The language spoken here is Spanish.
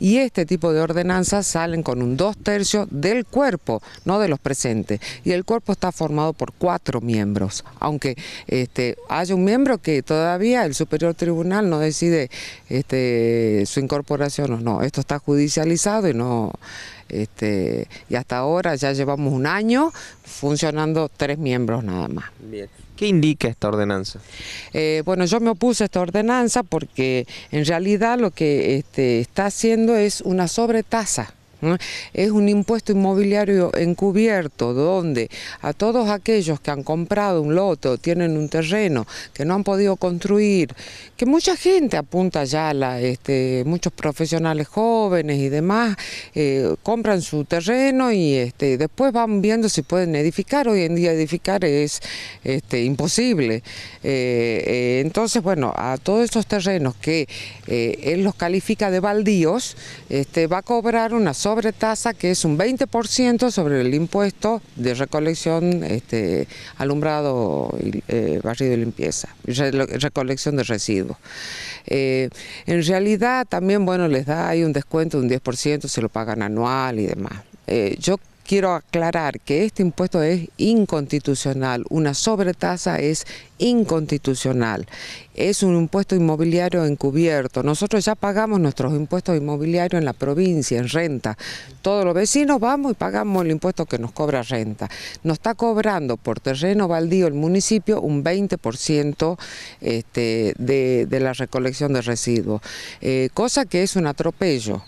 Y este tipo de ordenanzas salen con un dos tercios del cuerpo, no de los presentes. Y el cuerpo está formado por cuatro miembros, aunque este, hay un miembro que todavía el Superior Tribunal no decide este, su incorporación o no. Esto está judicializado y no... Este, y hasta ahora ya llevamos un año funcionando tres miembros nada más. ¿Qué indica esta ordenanza? Eh, bueno, yo me opuse a esta ordenanza porque en realidad lo que este, está haciendo es una sobretasa es un impuesto inmobiliario encubierto donde a todos aquellos que han comprado un loto, tienen un terreno, que no han podido construir, que mucha gente apunta ya, la, este, muchos profesionales jóvenes y demás, eh, compran su terreno y este, después van viendo si pueden edificar. Hoy en día edificar es este, imposible. Eh, eh, entonces, bueno, a todos esos terrenos que él los califica de baldíos, este, va a cobrar una tasa que es un 20% sobre el impuesto de recolección, este, alumbrado, y eh, barrido y limpieza, recolección de residuos. Eh, en realidad también bueno les da ahí un descuento de un 10% se lo pagan anual y demás. Eh, yo Quiero aclarar que este impuesto es inconstitucional, una sobretasa es inconstitucional. Es un impuesto inmobiliario encubierto. Nosotros ya pagamos nuestros impuestos inmobiliarios en la provincia, en renta. Todos los vecinos vamos y pagamos el impuesto que nos cobra renta. Nos está cobrando por terreno baldío el municipio un 20% este, de, la recolección de residuos, eh, cosa que es un atropello.